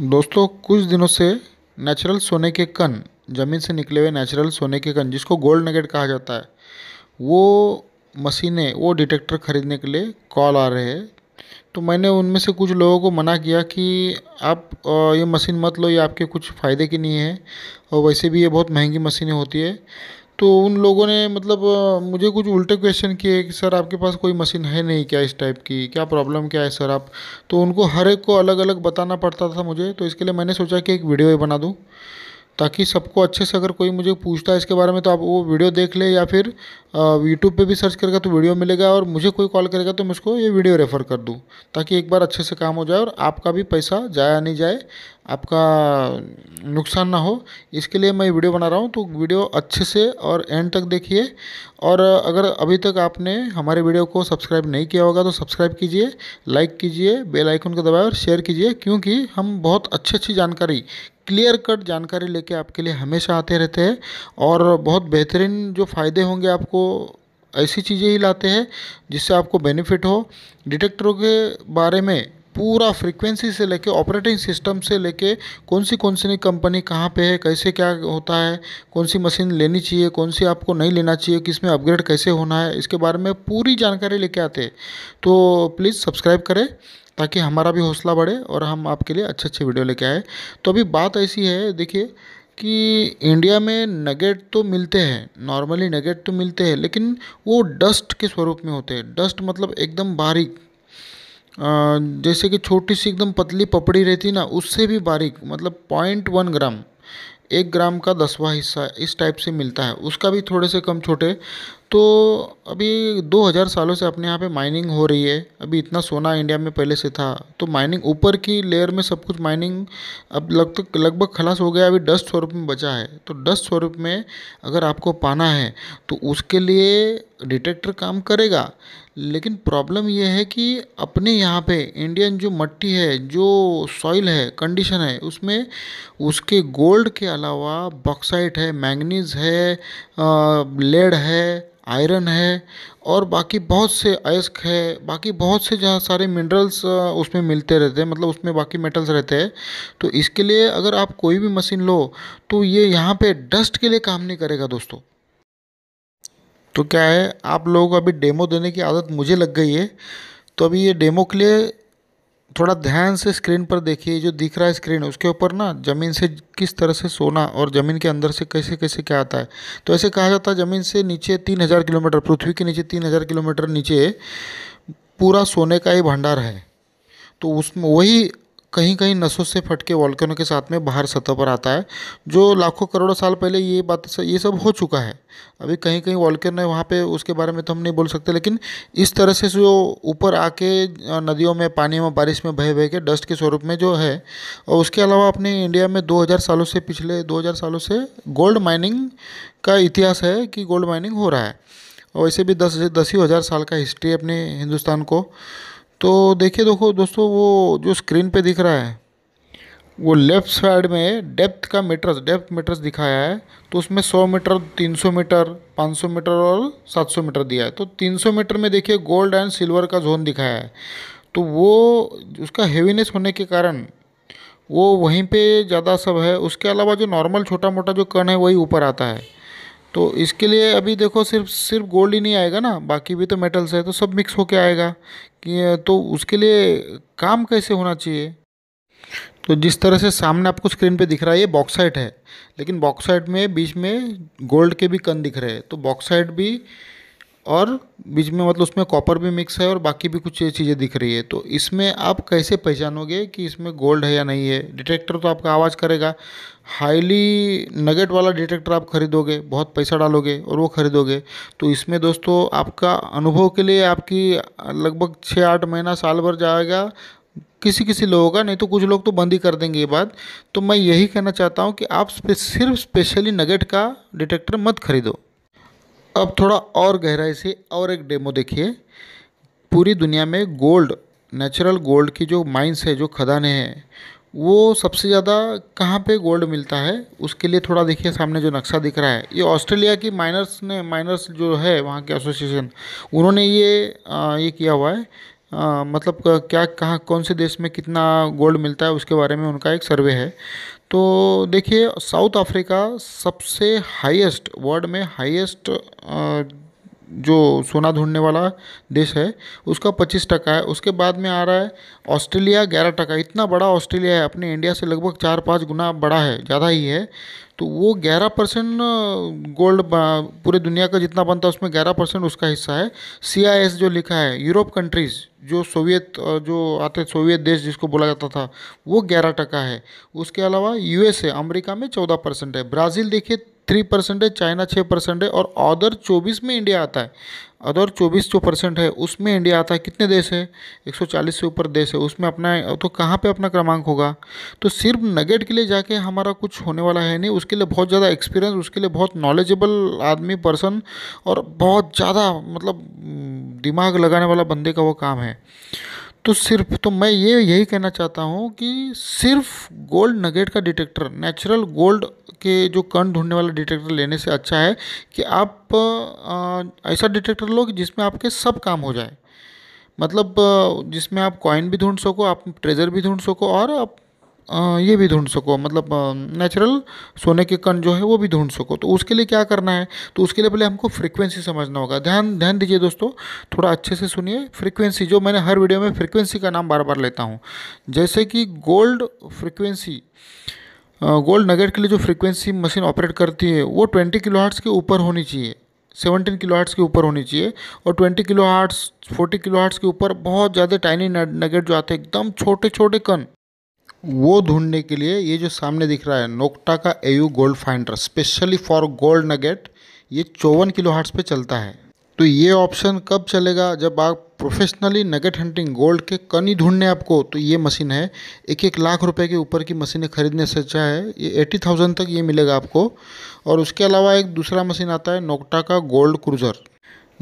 दोस्तों कुछ दिनों से नेचुरल सोने के कण ज़मीन से निकले हुए नेचुरल सोने के कण जिसको गोल्ड नगेट कहा जाता है वो मशीनें वो डिटेक्टर ख़रीदने के लिए कॉल आ रहे हैं तो मैंने उनमें से कुछ लोगों को मना किया कि आप ये मशीन मत लो ये आपके कुछ फ़ायदे की नहीं है और वैसे भी ये बहुत महंगी मशीनें होती है तो उन लोगों ने मतलब मुझे कुछ उल्टे क्वेश्चन किए कि सर आपके पास कोई मशीन है नहीं क्या इस टाइप की क्या प्रॉब्लम क्या है सर आप तो उनको हर एक को अलग अलग बताना पड़ता था मुझे तो इसके लिए मैंने सोचा कि एक वीडियो ही बना दूँ ताकि सबको अच्छे से अगर कोई मुझे पूछता है इसके बारे में तो आप वो वीडियो देख ले या फिर यूट्यूब पे भी सर्च करेगा तो वीडियो मिलेगा और मुझे कोई कॉल करेगा तो मैं उसको ये वीडियो रेफ़र कर दूँ ताकि एक बार अच्छे से काम हो जाए और आपका भी पैसा जाया नहीं जाए आपका नुकसान ना हो इसके लिए मैं वीडियो बना रहा हूँ तो वीडियो अच्छे से और एंड तक देखिए और अगर अभी तक आपने हमारे वीडियो को सब्सक्राइब नहीं किया होगा तो सब्सक्राइब कीजिए लाइक कीजिए बेल आइकन को दबाए और शेयर कीजिए क्योंकि हम बहुत अच्छी अच्छी जानकारी क्लियर कट जानकारी लेके आपके लिए हमेशा आते रहते हैं और बहुत बेहतरीन जो फ़ायदे होंगे आपको ऐसी चीज़ें ही लाते हैं जिससे आपको बेनिफिट हो डिटेक्टरों के बारे में पूरा फ्रीक्वेंसी से लेके ऑपरेटिंग सिस्टम से लेके कौन सी कौन सी कंपनी कहाँ पे है कैसे क्या होता है कौन सी मशीन लेनी चाहिए कौन सी आपको नहीं लेना चाहिए किस में अपग्रेड कैसे होना है इसके बारे में पूरी जानकारी लेके आते हैं तो प्लीज़ सब्सक्राइब करें ताकि हमारा भी हौसला बढ़े और हम आपके लिए अच्छे अच्छे वीडियो लेके आए तो अभी बात ऐसी है देखिए कि इंडिया में नगेट तो मिलते हैं नॉर्मली नगेट तो मिलते हैं लेकिन वो डस्ट के स्वरूप में होते हैं डस्ट मतलब एकदम बारीक जैसे कि छोटी सी एकदम पतली पपड़ी रहती ना उससे भी बारीक मतलब पॉइंट वन ग्राम एक ग्राम का दसवा हिस्सा इस टाइप से मिलता है उसका भी थोड़े से कम छोटे तो अभी 2000 सालों से अपने यहाँ पे माइनिंग हो रही है अभी इतना सोना इंडिया में पहले से था तो माइनिंग ऊपर की लेयर में सब कुछ माइनिंग अब लगभग लगभग खलास हो गया अभी डस्ट स्वरूप में बचा है तो डस्ट स्वरूप में अगर आपको पाना है तो उसके लिए डिटेक्टर काम करेगा लेकिन प्रॉब्लम यह है कि अपने यहाँ पे इंडियन जो मट्टी है जो सॉइल है कंडीशन है उसमें उसके गोल्ड के अलावा बॉक्साइट है मैंगनीज है लेड है आयरन है और बाकी बहुत से अयस्क है बाकी बहुत से जहाँ सारे मिनरल्स उसमें मिलते रहते हैं मतलब उसमें बाकी मेटल्स रहते हैं तो इसके लिए अगर आप कोई भी मशीन लो तो ये यहाँ पे डस्ट के लिए काम नहीं करेगा दोस्तों तो क्या है आप लोगों को अभी डेमो देने की आदत मुझे लग गई है तो अभी ये डेमो के लिए थोड़ा ध्यान से स्क्रीन पर देखिए जो दिख रहा है स्क्रीन उसके ऊपर ना ज़मीन से किस तरह से सोना और ज़मीन के अंदर से कैसे कैसे क्या आता है तो ऐसे कहा जाता है ज़मीन से नीचे तीन हज़ार किलोमीटर पृथ्वी के नीचे तीन हज़ार किलोमीटर नीचे पूरा सोने का ही भंडार है तो उसमें वही कहीं कहीं नसों से फटके वॉल्कनों के साथ में बाहर सतह पर आता है जो लाखों करोड़ों साल पहले ये बात ये सब हो चुका है अभी कहीं कहीं वॉल्कन है वहाँ पे उसके बारे में तो हम नहीं बोल सकते लेकिन इस तरह से जो ऊपर आके नदियों में पानी में बारिश में बह बह के डस्ट के स्वरूप में जो है और उसके अलावा अपने इंडिया में दो सालों से पिछले दो सालों से गोल्ड माइनिंग का इतिहास है कि गोल्ड माइनिंग हो रहा है और वैसे भी दस दस ही हज़ार साल का हिस्ट्री अपने हिंदुस्तान को तो देखिए देखो दोस्तों वो जो स्क्रीन पे दिख रहा है वो लेफ़्ट साइड में डेप्थ का मीटर्स डेप्थ मीटर्स दिखाया है तो उसमें 100 मीटर 300 मीटर 500 मीटर और 700 मीटर दिया है तो 300 मीटर में देखिए गोल्ड एंड सिल्वर का जोन दिखाया है तो वो उसका हेवीनेस होने के कारण वो वहीं पे ज़्यादा सब है उसके अलावा जो नॉर्मल छोटा मोटा जो कण है वही ऊपर आता है तो इसके लिए अभी देखो सिर्फ सिर्फ गोल्ड ही नहीं आएगा ना बाकी भी तो मेटल्स है तो सब मिक्स होके आएगा कि तो उसके लिए काम कैसे होना चाहिए तो जिस तरह से सामने आपको स्क्रीन पे दिख रहा है ये बॉक्साइट है लेकिन बॉक्साइट में बीच में गोल्ड के भी कन दिख रहे हैं तो बॉक्साइट भी और बीच में मतलब उसमें कॉपर भी मिक्स है और बाकी भी कुछ चीज़ें दिख रही है तो इसमें आप कैसे पहचानोगे कि इसमें गोल्ड है या नहीं है डिटेक्टर तो आपका आवाज़ करेगा हाईली नगेट वाला डिटेक्टर आप खरीदोगे बहुत पैसा डालोगे और वो खरीदोगे तो इसमें दोस्तों आपका अनुभव के लिए आपकी लगभग छः आठ महीना साल भर जाएगा किसी किसी लोगों का नहीं तो कुछ लोग तो बंद ही कर देंगे ये बात तो मैं यही कहना चाहता हूँ कि आप सिर्फ स्पेशली नगेट का डिटेक्टर मत खरीदो अब थोड़ा और गहराई से और एक डेमो देखिए पूरी दुनिया में गोल्ड नेचुरल गोल्ड की जो माइंस है जो खदाने हैं वो सबसे ज़्यादा कहाँ पे गोल्ड मिलता है उसके लिए थोड़ा देखिए सामने जो नक्शा दिख रहा है ये ऑस्ट्रेलिया की माइनर्स ने माइनर्स जो है वहाँ के एसोसिएशन उन्होंने ये आ, ये किया हुआ है आ, मतलब क्या कहाँ कौन से देश में कितना गोल्ड मिलता है उसके बारे में उनका एक सर्वे है तो देखिए साउथ अफ्रीका सबसे हाईएस्ट वर्ल्ड में हाईएस्ट जो सोना ढूंढने वाला देश है उसका पच्चीस टका है उसके बाद में आ रहा है ऑस्ट्रेलिया ग्यारह टका इतना बड़ा ऑस्ट्रेलिया है अपने इंडिया से लगभग चार पाँच गुना बड़ा है ज़्यादा ही है तो वो ग्यारह परसेंट गोल्ड पूरे दुनिया का जितना बनता है उसमें ग्यारह परसेंट उसका हिस्सा है सी आई एस जो लिखा है यूरोप कंट्रीज़ जो सोवियत जो आते सोवियत देश जिसको बोला जाता था वो ग्यारह टका है उसके अलावा यूएसए अमरीका में चौदह परसेंट है ब्राज़ील देखिए थ्री परसेंट है चाइना छः परसेंट है और अदर चौबीस में इंडिया आता है अदर चौबीस जो परसेंट है उसमें इंडिया आता है कितने देश है 140 से ऊपर देश है उसमें अपना तो कहाँ पे अपना क्रमांक होगा तो सिर्फ नगेट के लिए जाके हमारा कुछ होने वाला है नहीं उसके लिए बहुत ज़्यादा एक्सपीरियंस उसके लिए बहुत नॉलेजेबल आदमी पर्सन और बहुत ज़्यादा मतलब दिमाग लगाने वाला बंदे का वो काम है तो सिर्फ तो मैं ये यही कहना चाहता हूँ कि सिर्फ गोल्ड नगेट का डिटेक्टर नेचुरल गोल्ड के जो कण ढूंढने वाला डिटेक्टर लेने से अच्छा है कि आप आ, ऐसा डिटेक्टर लो कि जिसमें आपके सब काम हो जाए मतलब जिसमें आप कॉइन भी ढूंढ सको आप ट्रेजर भी ढूंढ सको और आप ये भी ढूंढ सको मतलब नेचुरल सोने के कण जो है वो भी ढूंढ सको तो उसके लिए क्या करना है तो उसके लिए पहले हमको फ्रीक्वेंसी समझना होगा ध्यान ध्यान दीजिए दोस्तों थोड़ा अच्छे से सुनिए फ्रीक्वेंसी जो मैंने हर वीडियो में फ्रीक्वेंसी का नाम बार बार लेता हूँ जैसे कि गोल्ड फ्रिक्वेंसी गोल्ड नगेट के लिए जो फ्रिक्वेंसी मशीन ऑपरेट करती है वो ट्वेंटी किलो के ऊपर होनी चाहिए सेवनटीन किलो हार्ट्स के ऊपर होनी चाहिए और twenty kilo hertz forty kilo hertz के ऊपर बहुत ज़्यादा टाइनी नगेट जो आते हैं एकदम छोटे छोटे कण वो ढूंढने के लिए ये जो सामने दिख रहा है नोकटा का AU gold finder specially for gold nugget ये चौवन किलो हार्ट्स पे चलता है तो ये ऑप्शन कब चलेगा जब आप प्रोफेशनली नगेट हंटिंग गोल्ड के कनी ढूंढने आपको तो ये मशीन है एक एक लाख रुपए के ऊपर की मशीनें खरीदने से अच्छा है ये एटी थाउजेंड तक ये मिलेगा आपको और उसके अलावा एक दूसरा मशीन आता है नोकटा का गोल्ड क्रूजर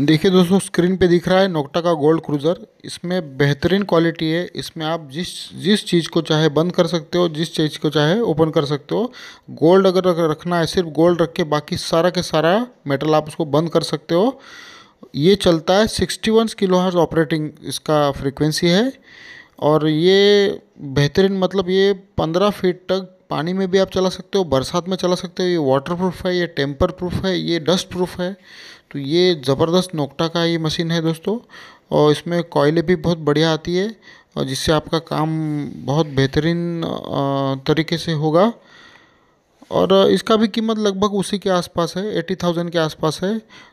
देखिए दोस्तों स्क्रीन पे दिख रहा है नोकटा का गोल्ड क्रूज़र इसमें बेहतरीन क्वालिटी है इसमें आप जिस जिस चीज़ को चाहे बंद कर सकते हो जिस चीज़ को चाहे ओपन कर सकते हो गोल्ड अगर रखना है सिर्फ गोल्ड रख के बाकी सारा के सारा मेटल आप उसको बंद कर सकते हो ये चलता है sixty one kilo hertz operating इसका फ्रिक्वेंसी है और ये बेहतरीन मतलब ये पंद्रह फीट तक पानी में भी आप चला सकते हो बरसात में चला सकते हो ये वाटर प्रूफ है ये टेम्पर प्रूफ है ये डस्ट प्रूफ है तो ये ज़बरदस्त नोकटा का ये मशीन है दोस्तों और इसमें कोयले भी बहुत बढ़िया आती है और जिससे आपका काम बहुत बेहतरीन तरीके से होगा और इसका भी कीमत लगभग उसी के आसपास है एट्टी थाउजेंड के आसपास है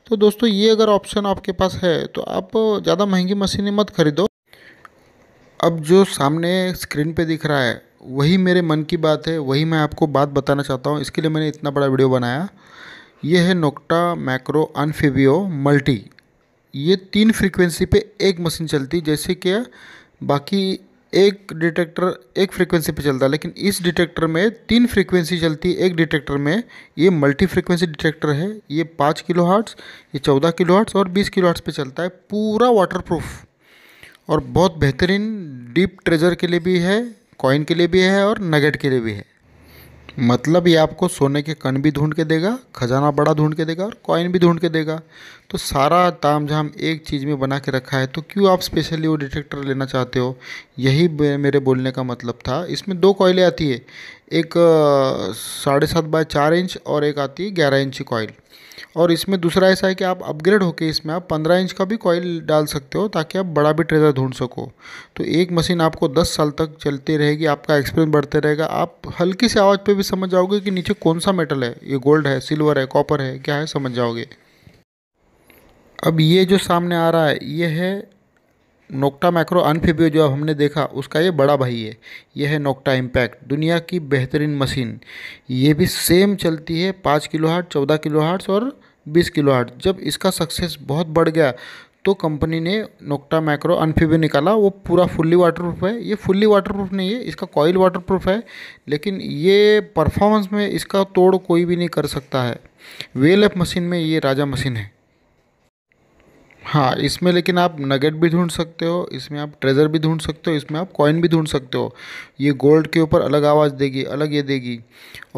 तो दोस्तों ये अगर ऑप्शन आपके पास है तो आप ज़्यादा महंगी मशीनें मत खरीदो अब जो सामने स्क्रीन पे दिख रहा है वही मेरे मन की बात है वही मैं आपको बात बताना चाहता हूँ इसके लिए मैंने इतना बड़ा वीडियो बनाया ये है नोक्टा मैक्रो अनफिवियो मल्टी ये तीन फ्रीक्वेंसी पे एक मशीन चलती जैसे कि बाकी एक डिटेक्टर एक फ्रीक्वेंसी पे चलता लेकिन इस डिटेक्टर में तीन फ्रीक्वेंसी चलती एक डिटेक्टर में ये मल्टी फ्रीक्वेंसी डिटेक्टर है ये पाँच किलो हार्ट्स ये चौदह किलो हार्ट्स और बीस किलो हार्ट्स पे चलता है पूरा वाटर प्रूफ और बहुत बेहतरीन डीप ट्रेजर के लिए भी है कॉइन के लिए भी है और नगेट के लिए भी है मतलब ये आपको सोने के कन भी ढूंढ के देगा खजाना बड़ा ढूंढ के देगा और कॉइन भी ढूंढ के देगा तो सारा ताम झाम एक चीज़ में बना के रखा है तो क्यों आप स्पेशली वो डिटेक्टर लेना चाहते हो यही मेरे बोलने का मतलब था इसमें दो कॉइलें आती है एक साढ़े सात बाय चार इंच और एक आती है ग्यारह इंच कॉइल और इसमें दूसरा ऐसा है कि आप अपग्रेड होके इसमें आप पंद्रह इंच का भी कॉइल डाल सकते हो ताकि आप बड़ा भी ट्रेजर ढूंढ सको तो एक मशीन आपको दस साल तक चलती रहेगी आपका एक्सपीरियंस बढ़ते रहेगा आप हल्की सी आवाज़ पर भी समझ जाओगे कि नीचे कौन सा मेटल है ये गोल्ड है सिल्वर है कॉपर है क्या है समझ जाओगे अब ये जो सामने आ रहा है ये है नोक्टा मैक्रो अनफिबियो जो अब हमने देखा उसका ये बड़ा भाई है ये है नोक्टा इम्पैक्ट दुनिया की बेहतरीन मशीन ये भी सेम चलती है पाँच किलो हार्ट चौदह किलो हार्ट और बीस किलो हार्ट जब इसका सक्सेस बहुत बढ़ गया तो कंपनी ने नोक्टा मैक्रो अनफिबियो निकाला वो पूरा फुल्ली वाटर प्रूफ है ये फुल्ली वाटर प्रूफ नहीं है इसका कॉयल वाटर प्रूफ है लेकिन ये परफॉर्मेंस में इसका तोड़ कोई भी नहीं कर सकता है वेल एफ मशीन में ये राजा मशीन है हाँ इसमें लेकिन आप नगेट भी ढूंढ सकते हो इसमें आप ट्रेज़र भी ढूंढ सकते हो इसमें आप कॉइन भी ढूंढ सकते हो ये गोल्ड के ऊपर अलग आवाज़ देगी अलग ये देगी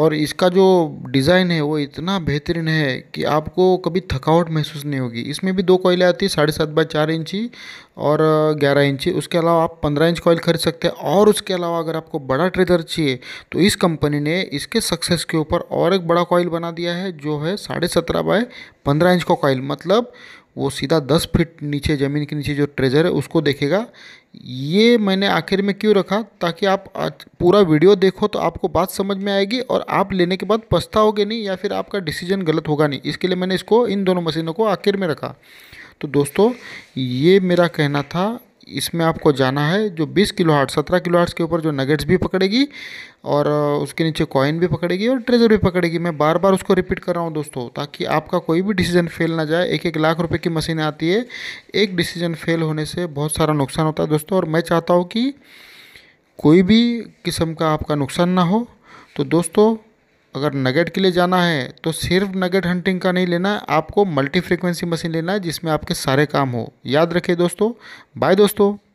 और इसका जो डिज़ाइन है वो इतना बेहतरीन है कि आपको कभी थकावट महसूस नहीं होगी इसमें भी दो कॉइलें आती है साढ़े सात बाय चार इंची और ग्यारह इंची उसके अलावा आप पंद्रह इंच कॉयल खरीद सकते हैं और उसके अलावा अगर आपको बड़ा ट्रेजर चाहिए तो इस कंपनी ने इसके सक्सेस के ऊपर और एक बड़ा कॉइल बना दिया है जो है साढ़े सत्रह बाय पंद्रह इंच का कॉइल मतलब वो सीधा दस फीट नीचे ज़मीन के नीचे जो ट्रेजर है उसको देखेगा ये मैंने आखिर में क्यों रखा ताकि आप पूरा वीडियो देखो तो आपको बात समझ में आएगी और आप लेने के बाद पछताओगे नहीं या फिर आपका डिसीजन गलत होगा नहीं इसके लिए मैंने इसको इन दोनों मशीनों को आखिर में रखा तो दोस्तों ये मेरा कहना था इसमें आपको जाना है जो 20 किलो हार्ट सत्रह किलो हार्ट के ऊपर जो नगेट्स भी पकड़ेगी और उसके नीचे कॉइन भी पकड़ेगी और ट्रेजर भी पकड़ेगी मैं बार बार उसको रिपीट कर रहा हूँ दोस्तों ताकि आपका कोई भी डिसीजन फेल ना जाए एक एक लाख रुपये की मशीन आती है एक डिसीजन फेल होने से बहुत सारा नुकसान होता है दोस्तों और मैं चाहता हूँ कि कोई भी किस्म का आपका नुकसान ना हो तो दोस्तों अगर नगेट के लिए जाना है तो सिर्फ नगेट हंटिंग का नहीं लेना है आपको मल्टी फ्रिक्वेंसी मशीन लेना है जिसमें आपके सारे काम हो याद रखें दोस्तों बाय दोस्तों